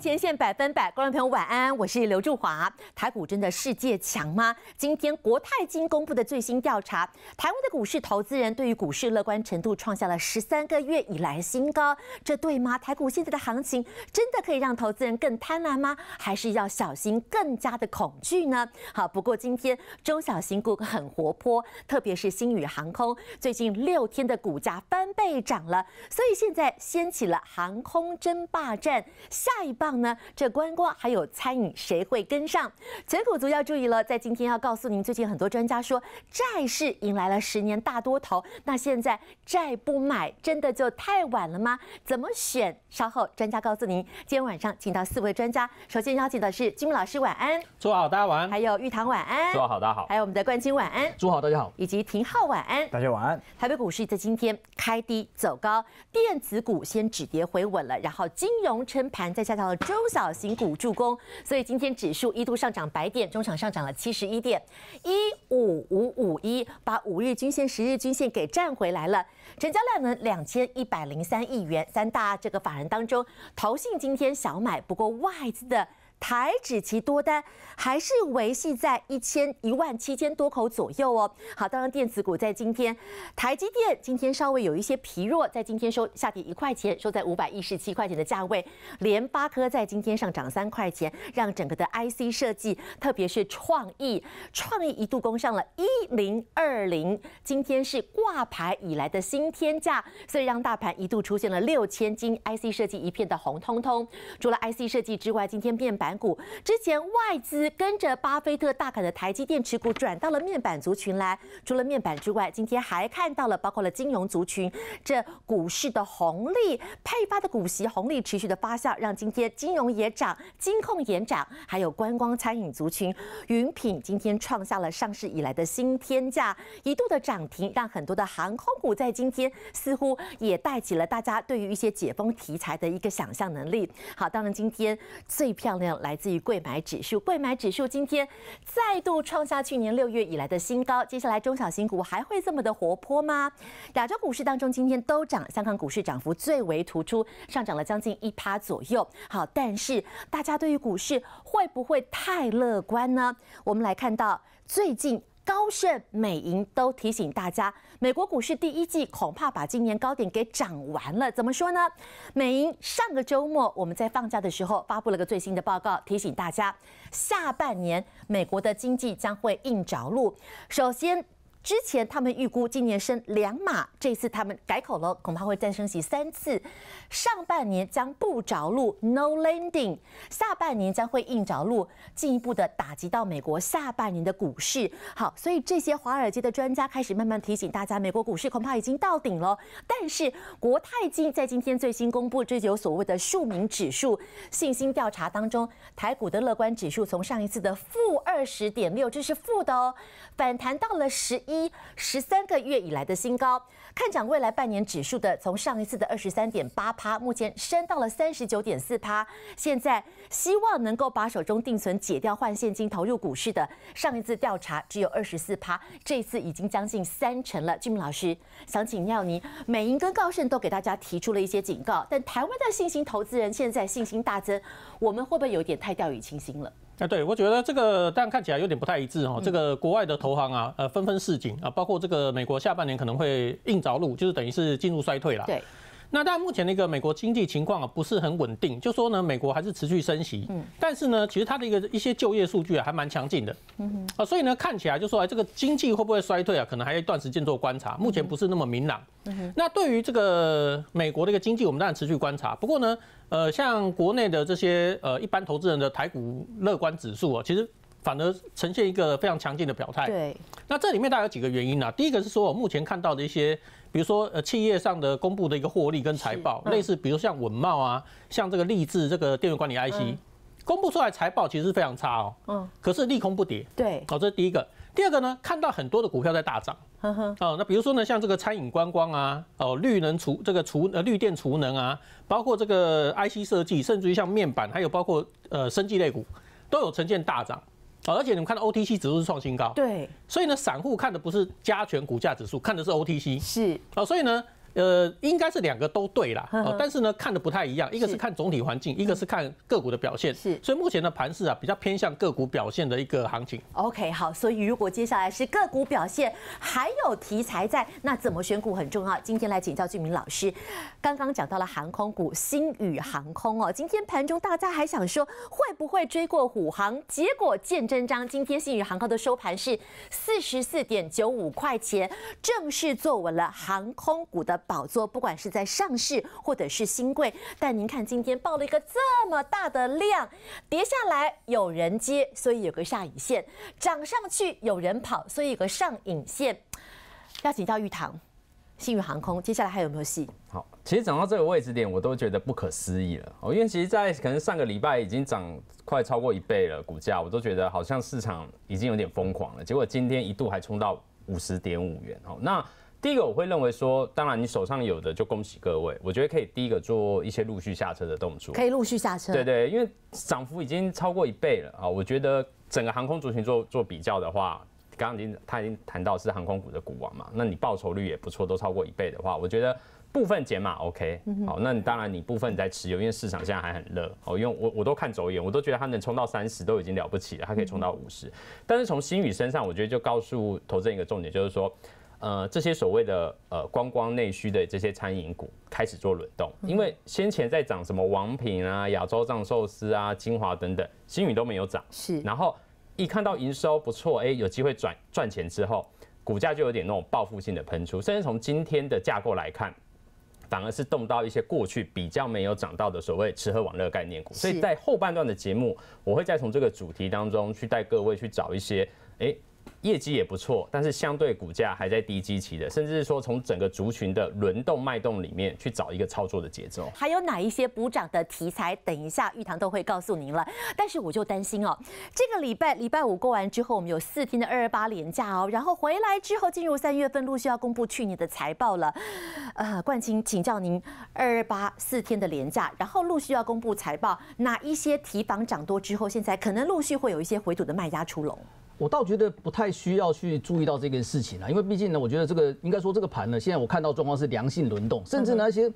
前线百分百，观众朋友晚安，我是刘祝华。台股真的世界强吗？今天国泰金公布的最新调查，台湾的股市投资人对于股市乐观程度创下了十三个月以来新高，这对吗？台股现在的行情真的可以让投资人更贪婪吗？还是要小心更加的恐惧呢？好，不过今天中小型股很活泼，特别是新宇航空，最近六天的股价翻倍涨了，所以现在掀起了航空争霸战，下一班。呢？这观光还有餐饮，谁会跟上？全股族要注意了，在今天要告诉您，最近很多专家说债市迎来了十年大多头。那现在债不买，真的就太晚了吗？怎么选？稍后专家告诉您。今天晚上请到四位专家，首先邀请的是金木老师晚安，坐好大家晚安。还有玉堂晚安，坐好大家好。还有我们的冠军晚安，祝好大家好。以及廷浩晚安，大家晚安。台北股市在今天开低走高，电子股先止跌回稳了，然后金融撑盘，再下掉。中小型股助攻，所以今天指数一度上涨百点，中场上涨了七十一点，一五五五一把五日均线、十日均线给占回来了。成交量呢，两千一百零三亿元。三大这个法人当中，投信今天小买，不过外资的。台指期多单还是维系在一千一万七千多口左右哦。好，当然电子股在今天，台积电今天稍微有一些疲弱，在今天收下跌一块钱，收在五百一十七块钱的价位。联发科在今天上涨三块钱，让整个的 IC 设计，特别是创意，创意一度攻上了一零二零，今天是挂牌以来的新天价，所以让大盘一度出现了六千斤 IC 设计一片的红彤彤。除了 IC 设计之外，今天面板。盘股之前，外资跟着巴菲特大砍的台积电持股转到了面板族群来。除了面板之外，今天还看到了包括了金融族群。这股市的红利配发的股息红利持续的发酵，让今天金融也涨，金控也涨，还有观光餐饮族群。云品今天创下了上市以来的新天价，一度的涨停，让很多的航空股在今天似乎也带起了大家对于一些解封题材的一个想象能力。好，当然今天最漂亮。来自于贵买指数，贵买指数今天再度创下去年六月以来的新高。接下来中小型股还会这么的活泼吗？亚洲股市当中今天都涨，香港股市涨幅最为突出，上涨了将近一趴左右。好，但是大家对于股市会不会太乐观呢？我们来看到最近。高盛、美银都提醒大家，美国股市第一季恐怕把今年高点给涨完了。怎么说呢？美银上个周末我们在放假的时候发布了个最新的报告，提醒大家，下半年美国的经济将会硬着陆。首先。之前他们预估今年升两码，这次他们改口了，恐怕会再升起三次。上半年将不着陆，no landing；下半年将会硬着陆，进一步的打击到美国下半年的股市。好，所以这些华尔街的专家开始慢慢提醒大家，美国股市恐怕已经到顶了。但是国泰金在今天最新公布这有所谓的庶民指数信心调查当中，台股的乐观指数从上一次的负二十点六，这是负的哦，反弹到了十。一十三个月以来的新高，看涨未来半年指数的，从上一次的二十三点八趴，目前升到了三十九点四趴。现在希望能够把手中定存解掉换现金投入股市的，上一次调查只有二十四趴，这次已经将近三成了。金明老师想请教您，美银跟高盛都给大家提出了一些警告，但台湾的信心投资人现在信心大增，我们会不会有点太掉以轻心了？哎，对我觉得这个，但看起来有点不太一致哦。这个国外的投行啊，呃，纷纷示警啊，包括这个美国下半年可能会硬着陆，就是等于是进入衰退了。对。那当然，目前那个美国经济情况啊不是很稳定，就说呢，美国还是持续升息，嗯，但是呢，其实它的一个一些就业数据啊还蛮强劲的，嗯哼，啊，所以呢，看起来就说哎，这个经济会不会衰退啊，可能还要一段时间做观察，目前不是那么明朗。那对于这个美国的一个经济，我们当然持续观察，不过呢，呃，像国内的这些呃一般投资人的台股乐观指数啊，其实。反而呈现一个非常强劲的表态。对，那这里面大概有几个原因啊？第一个是说，我目前看到的一些，比如说呃，企业上的公布的一个获利跟财报，类似，比如像稳茂啊，像这个立智这个电源管理 IC，公布出来财报其实非常差哦。嗯。可是利空不跌。对。哦，这是第一个。第二个呢，看到很多的股票在大涨。呵呵。哦，那比如说呢，像这个餐饮观光啊，哦，绿能储这个储呃绿电储能啊，包括这个 IC 设计，甚至于像面板，还有包括呃生技类股，都有呈现大涨。而且你们看到 OTC 指数是创新高，对，所以呢，散户看的不是加权股价指数，看的是 OTC，是啊，所以呢。呃，应该是两个都对啦，但是呢，看的不太一样，一个是看总体环境，一个是看个股的表现，是，所以目前的盘市啊，比较偏向个股表现的一个行情。OK，好，所以如果接下来是个股表现，还有题材在，那怎么选股很重要。今天来请教俊明老师，刚刚讲到了航空股，新宇航空哦，今天盘中大家还想说会不会追过虎航，结果见真章，今天新宇航空的收盘是四十四点九五块钱，正式坐稳了航空股的。宝座，不管是在上市或者是新贵，但您看今天爆了一个这么大的量，跌下来有人接，所以有个下影线；涨上去有人跑，所以有个上影线。要请教玉堂，信域航空接下来还有没有戏？好，其实涨到这个位置点，我都觉得不可思议了。哦，因为其实，在可能上个礼拜已经涨快超过一倍了，股价我都觉得好像市场已经有点疯狂了。结果今天一度还冲到五十点五元。哦，那。第一个，我会认为说，当然你手上有的就恭喜各位，我觉得可以第一个做一些陆续下车的动作。可以陆续下车。对对，因为涨幅已经超过一倍了啊！我觉得整个航空族群做做比较的话，刚刚已经他已经谈到是航空股的股王嘛，那你报酬率也不错，都超过一倍的话，我觉得部分减码 OK。好，那你当然你部分在持有，因为市场现在还很热好，因为我我都看走眼，我都觉得它能冲到三十都已经了不起了，它可以冲到五十。但是从新宇身上，我觉得就告诉投资人一个重点，就是说。呃，这些所谓的呃观光内需的这些餐饮股开始做轮动，因为先前在涨什么王品啊、亚洲藏寿司啊、精华等等，新宇都没有涨，是。然后一看到营收不错，哎，有机会赚赚钱之后，股价就有点那种报复性的喷出。甚至从今天的架构来看，反而是动到一些过去比较没有涨到的所谓吃喝玩乐概念股。所以在后半段的节目，我会再从这个主题当中去带各位去找一些，哎。业绩也不错，但是相对股价还在低基期的，甚至是说从整个族群的轮动脉动里面去找一个操作的节奏。还有哪一些补涨的题材？等一下玉堂都会告诉您了。但是我就担心哦，这个礼拜礼拜五过完之后，我们有四天的二二八连价哦，然后回来之后进入三月份，陆续要公布去年的财报了。呃，冠清请教您，二二八四天的连价，然后陆续要公布财报，哪一些提防涨多之后，现在可能陆续会有一些回吐的卖家出笼？我倒觉得不太需要去注意到这件事情了，因为毕竟呢，我觉得这个应该说这个盘呢，现在我看到状况是良性轮动，甚至那些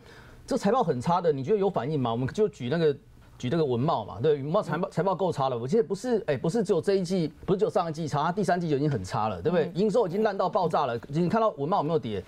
这财报很差的，你觉得有反应吗？我们就举那个举这个文茂嘛，对，文茂财报财报够差了，我记得不是哎，不是只有这一季，不是只有上一季差，第三季就已经很差了，对不对？营收已经烂到爆炸了，你看到文茂没有跌？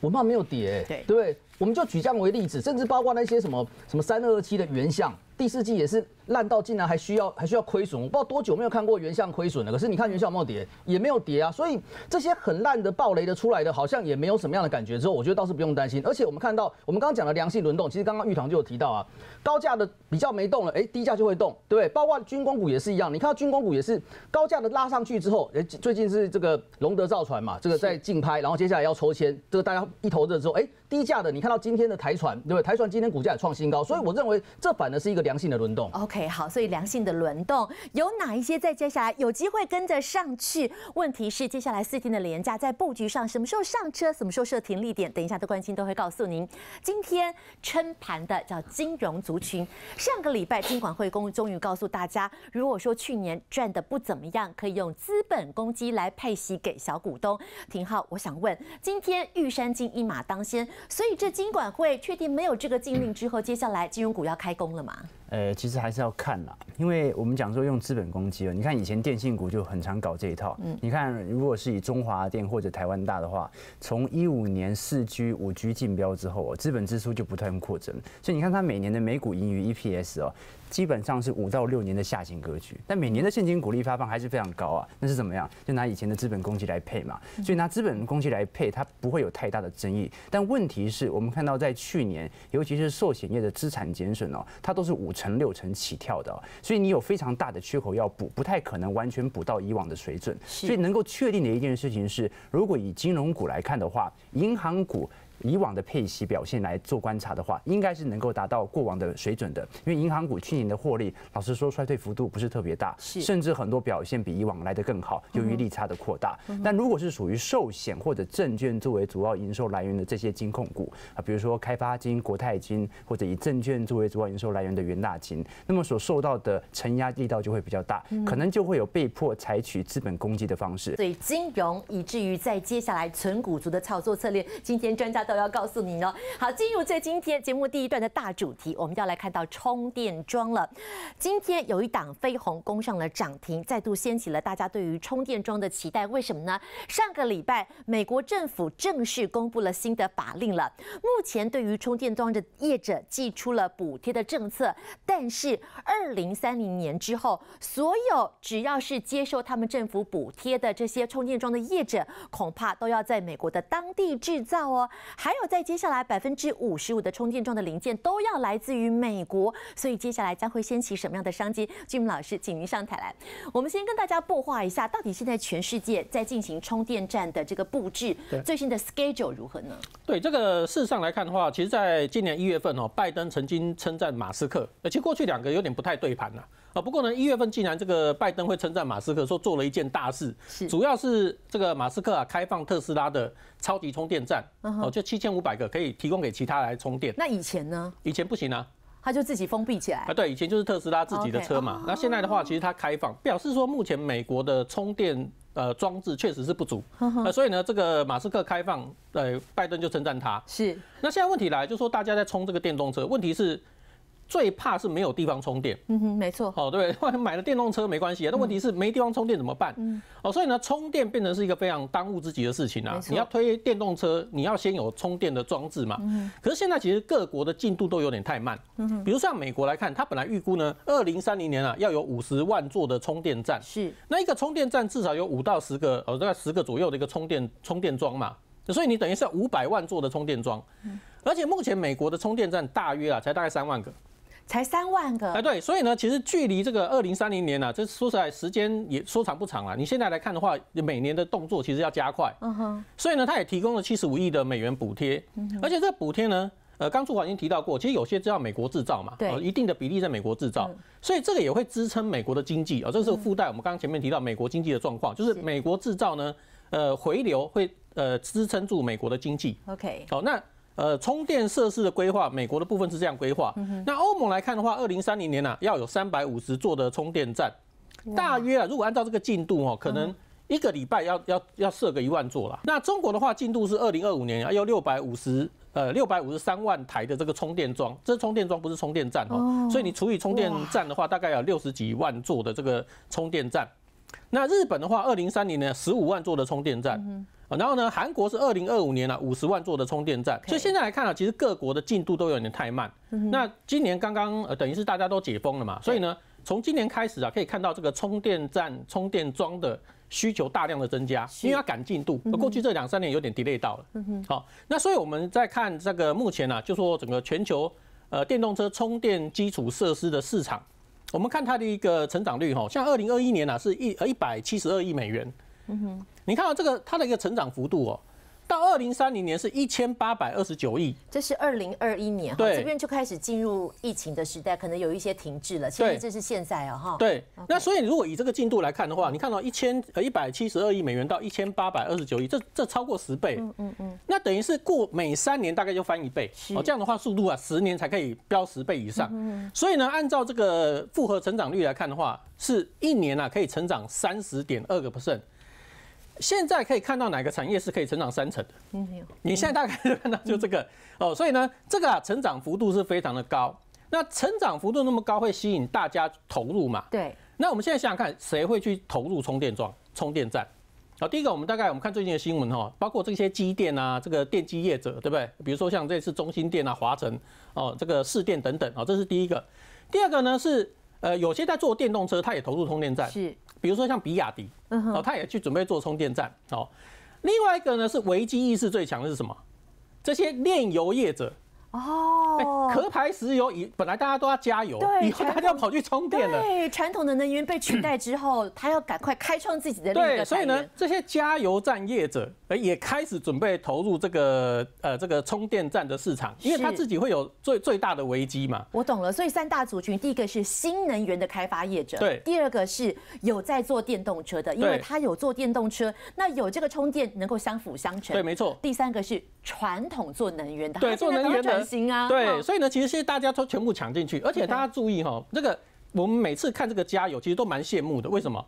文茂没有跌，对，对不对？我们就举这为例子，甚至包括那些什么什么三二二七的原相，第四季也是。烂到竟然还需要还需要亏损，我不知道多久没有看过原相亏损了。可是你看原相没有跌，也没有跌啊，所以这些很烂的暴雷的出来的，好像也没有什么样的感觉。之后我觉得倒是不用担心。而且我们看到我们刚刚讲的良性轮动，其实刚刚玉堂就有提到啊，高价的比较没动了，哎，低价就会动，对不对？包括军工股也是一样，你看到军工股也是高价的拉上去之后，哎，最近是这个龙德造船嘛，这个在竞拍，然后接下来要抽签，这个大家一头热之后，哎，低价的你看到今天的台船，对不对？台船今天股价也创新高，所以我认为这反的是一个良性的轮动。好，所以良性的轮动有哪一些？在接下来有机会跟着上去。问题是，接下来四天的连价在布局上，什么时候上车，什么时候设停利点？等一下的关心都会告诉您。今天撑盘的叫金融族群。上个礼拜金管会公终于告诉大家，如果说去年赚的不怎么样，可以用资本公积来配息给小股东。廷浩，我想问，今天玉山金一马当先，所以这金管会确定没有这个禁令之后，接下来金融股要开工了吗？呃，其实还是要看啦，因为我们讲说用资本攻击哦。你看以前电信股就很常搞这一套。你看，如果是以中华电或者台湾大的话，从一五年四 G、五 G 竞标之后哦，资本支出就不断扩增，所以你看它每年的每股盈余 EPS 哦。基本上是五到六年的下行格局，但每年的现金股利发放还是非常高啊。那是怎么样？就拿以前的资本公积来配嘛。所以拿资本公积来配，它不会有太大的争议。但问题是我们看到在去年，尤其是寿险业的资产减损哦，它都是五成六成起跳的，所以你有非常大的缺口要补，不太可能完全补到以往的水准。所以能够确定的一件事情是，如果以金融股来看的话，银行股。以往的配息表现来做观察的话，应该是能够达到过往的水准的。因为银行股去年的获利，老实说衰退幅度不是特别大，甚至很多表现比以往来得更好。由于利差的扩大，但如果是属于寿险或者证券作为主要营收来源的这些金控股啊，比如说开发金、国泰金，或者以证券作为主要营收来源的元大金，那么所受到的承压力道就会比较大，可能就会有被迫采取资本攻击的方式。所以金融，以至于在接下来存股族的操作策略，今天专家。都要告诉你哦。好，进入这今天节目第一段的大主题，我们要来看到充电桩了。今天有一档飞鸿攻上了涨停，再度掀起了大家对于充电桩的期待。为什么呢？上个礼拜，美国政府正式公布了新的法令了。目前对于充电桩的业者寄出了补贴的政策，但是二零三零年之后，所有只要是接受他们政府补贴的这些充电桩的业者，恐怕都要在美国的当地制造哦。还有，在接下来百分之五十五的充电桩的零件都要来自于美国，所以接下来将会掀起什么样的商机？i 木老师，请您上台来。我们先跟大家布画一下，到底现在全世界在进行充电站的这个布置，最新的 schedule 如何呢？对这个事实上来看的话，其实在今年一月份哦，拜登曾经称赞马斯克，而且过去两个有点不太对盘了。啊，不过呢，一月份竟然这个拜登会称赞马斯克，说做了一件大事，主要是这个马斯克啊，开放特斯拉的超级充电站，哦，就七千五百个可以提供给其他来充电。那以前呢？以前不行啊，他就自己封闭起来。啊，对，以前就是特斯拉自己的车嘛。那现在的话，其实它开放，表示说目前美国的充电呃装置确实是不足，呃，所以呢，这个马斯克开放，呃，拜登就称赞他。是。那现在问题来，就是说大家在充这个电动车，问题是？最怕是没有地方充电。嗯哼，没错。哦，对，买了电动车没关系啊，但问题是没地方充电怎么办？嗯，哦，所以呢，充电变成是一个非常当务之急的事情啊。你要推电动车，你要先有充电的装置嘛。嗯。可是现在其实各国的进度都有点太慢。嗯哼。比如像美国来看，它本来预估呢，二零三零年啊要有五十万座的充电站。是。那一个充电站至少有五到十个，呃，大概十个左右的一个充电充电桩嘛。所以你等于是五百万座的充电桩。嗯。而且目前美国的充电站大约啊才大概三万个。才三万个？哎，对，所以呢，其实距离这个二零三零年呢，这说实在时间也说长不长了。你现在来看的话，每年的动作其实要加快。嗯哼。所以呢，他也提供了七十五亿的美元补贴，而且这补贴呢，呃，刚主管已经提到过，其实有些知道美国制造嘛，对，一定的比例在美国制造，所以这个也会支撑美国的经济啊。这是附带我们刚刚前面提到美国经济的状况，就是美国制造呢，呃，回流会呃支撑住美国的经济。OK。好，那。呃，充电设施的规划，美国的部分是这样规划。那欧盟来看的话，二零三零年呢要有三百五十座的充电站，大约啊，如果按照这个进度哦，可能一个礼拜要要要设个一万座了。那中国的话，进度是二零二五年要六百五十呃六百五十三万台的这个充电桩，这充电桩不是充电站哦，所以你除以充电站的话，大概有六十几万座的这个充电站。那日本的话，二零三年呢十五万座的充电站，然后呢韩国是二零二五年啊五十万座的充电站。所以现在来看啊，其实各国的进度都有点太慢。那今年刚刚呃等于是大家都解封了嘛，所以呢从今年开始啊可以看到这个充电站充电桩的需求大量的增加，因为要赶进度，过去这两三年有点 delay 到了。好，那所以我们在看这个目前呢就说整个全球呃电动车充电基础设施的市场。我们看它的一个成长率，哈，像二零二一年呢，是一呃一百七十二亿美元，嗯哼，你看到这个它的一个成长幅度哦。到二零三零年是一千八百二十九亿，这是二零二一年哈，这边就开始进入疫情的时代，可能有一些停滞了。其实这是现在哦哈。对，那所以如果以这个进度来看的话，你看到一千呃一百七十二亿美元到一千八百二十九亿，这这超过十倍，嗯嗯嗯。那等于是过每三年大概就翻一倍哦，这样的话速度啊，十年才可以飙十倍以上。嗯，所以呢，按照这个复合成长率来看的话，是一年啊可以成长三十点二个 percent。现在可以看到哪个产业是可以成长三成的？有。你现在大概就看到就这个哦，所以呢，这个啊成长幅度是非常的高。那成长幅度那么高，会吸引大家投入嘛？对。那我们现在想想看，谁会去投入充电桩、充电站？好，第一个，我们大概我们看最近的新闻哈，包括这些机电啊，这个电机业者，对不对？比如说像这次中兴电啊、华晨哦，这个市电等等啊，这是第一个。第二个呢是。呃，有些在做电动车，他也投入充电站，是，比如说像比亚迪，哦，他也去准备做充电站，哦。另外一个呢，是危机意识最强的是什么？这些炼油业者，哦。壳牌石油以本来大家都要加油，对，以后大家要跑去充电了。对传统的能源被取代之后，他要赶快开创自己的。对，所以呢，这些加油站业者也开始准备投入这个呃这个充电站的市场，因为他自己会有最最大的危机嘛。我懂了，所以三大族群，第一个是新能源的开发业者，对；第二个是有在做电动车的，因为他有做电动车，那有这个充电能够相辅相成，对，没错。第三个是传统做能源的，对，做能源转型啊，对。对，所以呢，其实在大家都全部抢进去，而且大家注意哈，这个我们每次看这个加油，其实都蛮羡慕的，为什么？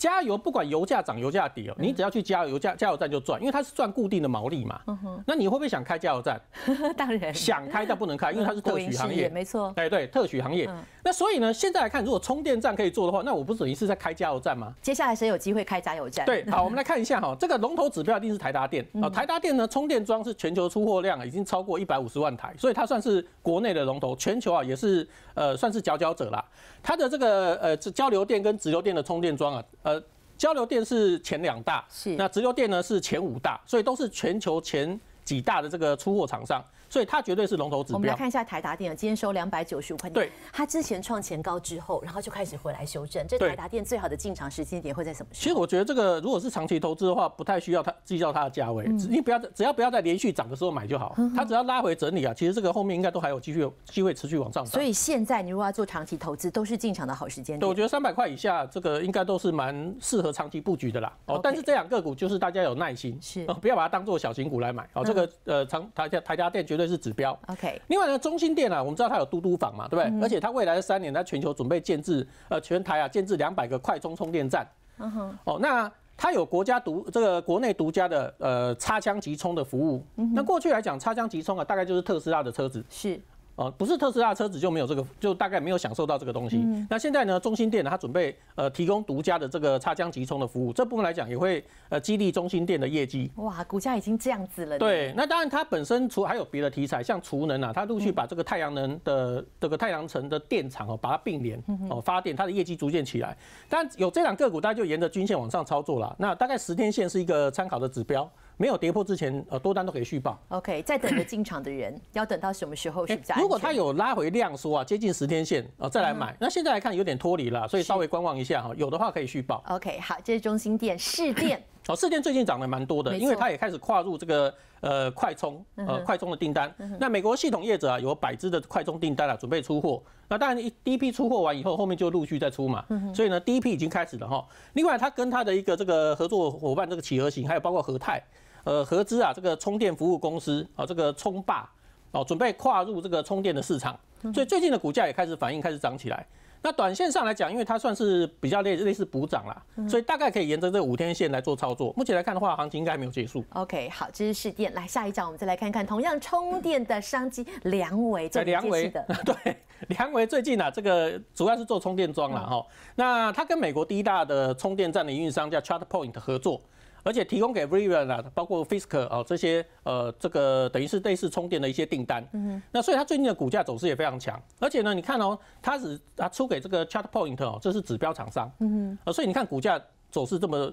加油，不管油价涨油价跌哦，你只要去加油，加加油站就赚，因为它是赚固定的毛利嘛。那你会不会想开加油站？当然想开，但不能开，因为它是特许行业，没错。哎对，特许行业。那所以呢，现在来看，如果充电站可以做的话，那我不是等于是在开加油站吗？接下来谁有机会开加油站？对，好，我们来看一下哈，这个龙头指标一定是台达电啊。台达电呢，充电桩是全球出货量已经超过一百五十万台，所以它算是国内的龙头，全球啊也是呃算是佼佼者啦。它的这个呃交流电跟直流电的充电桩啊。呃，交流电是前两大，是那直流电呢是前五大，所以都是全球前几大的这个出货厂商。所以它绝对是龙头指标。我们来看一下台达电啊，今天收两百九十五块。对。它之前创前高之后，然后就开始回来修正。这台达电最好的进场时间点会在什么？时候？其实我觉得这个如果是长期投资的话，不太需要它计较它的价位，你不要只要不要在连续涨的时候买就好。它只要拉回整理啊，其实这个后面应该都还有继续机会持续往上。涨。所以现在你如果要做长期投资，都是进场的好时间点。我觉得三百块以下，这个应该都是蛮适合长期布局的啦。哦，但是这两个股就是大家有耐心，是不要把它当做小型股来买。哦，这个呃，长台家台达电绝。对，是指标。OK。另外呢，中心店啊，我们知道它有嘟嘟房嘛，对不对？而且它未来的三年，在全球准备建置呃全台啊建置两百个快充充电站。嗯哼。哦，那它有国家独这个国内独家的呃插枪即充的服务。那过去来讲，插枪即充啊，大概就是特斯拉的车子。是。呃，不是特斯拉车子就没有这个，就大概没有享受到这个东西。那现在呢，中心店它准备呃提供独家的这个插浆急充的服务，这部分来讲也会呃激励中心店的业绩。哇，股价已经这样子了。对，那当然它本身除还有别的题材，像储能啊，它陆续把这个太阳能的这个太阳城的电厂哦，把它并联哦发电，它的业绩逐渐起来。但有这两个股，大家就沿着均线往上操作了。那大概十天线是一个参考的指标。没有跌破之前，呃，多单都可以续报。OK，在等着进场的人 要等到什么时候是？如果他有拉回量，说啊，接近十天线啊，再来买。那现在来看有点脱离了，所以稍微观望一下哈。有的话可以续报。OK，好，这是中心店、试店 哦。试店最近涨得蛮多的，因为它也开始跨入这个呃快充呃快充的订单。那美国系统业者啊，有百支的快充订单啊，准备出货。那当然第一批出货完以后，后面就陆续再出嘛。所以呢，第一批已经开始了哈。另外，它跟它的一个这个合作伙伴这个企鹅型，还有包括和泰。呃，合资啊，这个充电服务公司啊，这个充霸哦，准备跨入这个充电的市场，所以最近的股价也开始反应，开始涨起来。那短线上来讲，因为它算是比较类类似补涨啦，所以大概可以沿着这五天线来做操作。目前来看的话，行情应该没有结束。OK，好，这是试电，来下一站我们再来看看同样充电的商机，梁维做接机的。对，梁维最近啊，这个主要是做充电桩了哈。那他跟美国第一大的充电站的运营商叫 c h a r t e p o i n t 合作。而且提供给 v e r n 啊，包括 f i s k e 啊这些呃，这个等于是类似充电的一些订单。嗯，那所以它最近的股价走势也非常强。而且呢，你看哦，它只啊出给这个 ChartPoint 哦，这是指标厂商。嗯哼，所以你看股价走势这么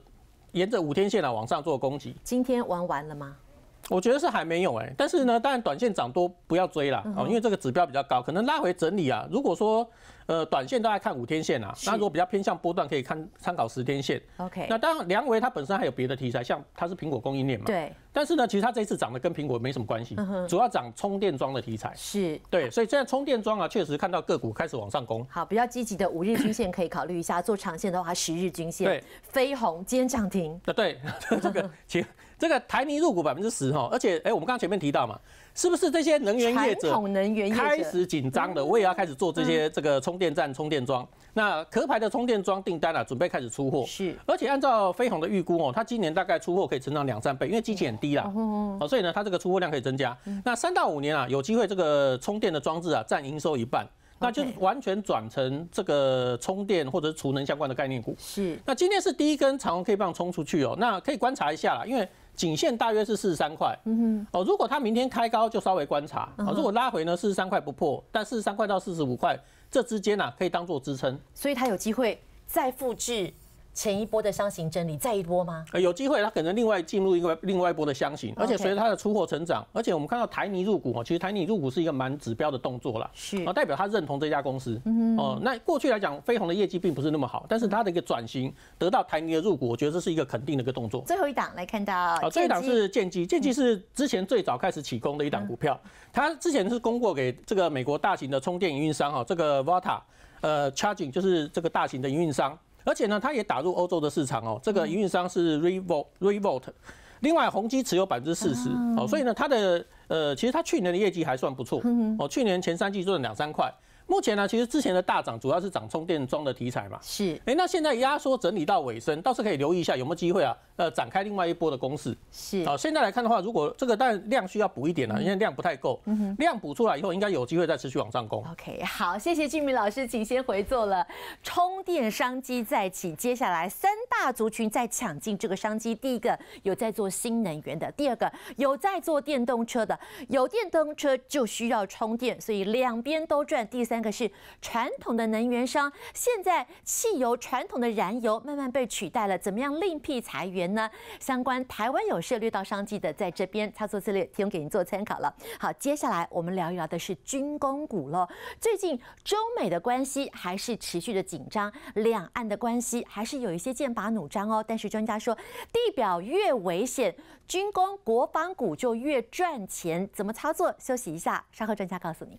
沿着五天线啊往上做攻击。今天玩完了吗？我觉得是还没有哎，但是呢，当然短线涨多不要追了哦，因为这个指标比较高，可能拉回整理啊。如果说呃，短线大家看五天线啊，那如果比较偏向波段，可以看参考十天线。OK，那当然，梁维它本身还有别的题材，像它是苹果供应链嘛。对。但是呢，其实它这一次涨的跟苹果没什么关系，主要涨充电桩的题材。是。对，所以现在充电桩啊，确实看到个股开始往上攻。好，比较积极的五日均线可以考虑一下。做长线的话，十日均线。对。飞鸿今天涨停。啊，对，这个其。这个台泥入股百分之十哈，而且哎，我们刚前面提到嘛，是不是这些能源业者开始紧张的？我也要开始做这些这个充电站、充电桩。那壳牌的充电桩订单啊，准备开始出货。是，而且按照飞鸿的预估哦，它今年大概出货可以成长两三倍，因为基器很低啦。哦，所以呢，它这个出货量可以增加。那三到五年啊，有机会这个充电的装置啊，占营收一半，那就完全转成这个充电或者储能相关的概念股。是。那今天是第一根长虹 K 棒冲出去哦，那可以观察一下啦，因为。颈线大约是四十三块，嗯哼，哦，如果它明天开高就稍微观察，哦，如果拉回呢，四十三块不破，但四十三块到四十五块这之间呢，可以当做支撑，所以它有机会再复制。前一波的箱型整理再一波吗？呃，有机会，它可能另外进入一个另外一波的箱型，而且随着它的出货成长，而且我们看到台泥入股哦，其实台泥入股是一个蛮指标的动作了，是啊，代表它认同这家公司。嗯，哦，那过去来讲，飞鸿的业绩并不是那么好，但是它的一个转型得到台泥的入股，我觉得这是一个肯定的一个动作。最后一档来看到啊，这一档是建基。建基是之前最早开始起工的一档股票，它之前是供过给这个美国大型的充电营运商哈，这个 v a t a 呃，Charging 就是这个大型的营运商。而且呢，它也打入欧洲的市场哦。这个营运商是 Revo l t r e v o l t 另外宏基持有百分之四十哦。所以呢，它的呃，其实它去年的业绩还算不错哦。去年前三季赚两三块。目前呢，其实之前的大涨主要是涨充电桩的题材嘛。是，哎，那现在压缩整理到尾声，倒是可以留意一下有没有机会啊，呃，展开另外一波的攻势。是，好，现在来看的话，如果这个但量需要补一点了，因为量不太够。嗯哼，量补出来以后，应该有机会再持续往上攻。OK，好，谢谢俊明老师，请先回座了。充电商机再起，接下来三大族群在抢进这个商机。第一个有在做新能源的，第二个有在做电动车的，有电动车就需要充电，所以两边都赚。第三。那个是传统的能源商，现在汽油传统的燃油慢慢被取代了，怎么样另辟财源呢？相关台湾有涉略到商机的，在这边操作策略提供给您做参考了。好，接下来我们聊一聊的是军工股喽。最近中美的关系还是持续的紧张，两岸的关系还是有一些剑拔弩张哦。但是专家说，地表越危险，军工国防股就越赚钱。怎么操作？休息一下，稍后专家告诉您。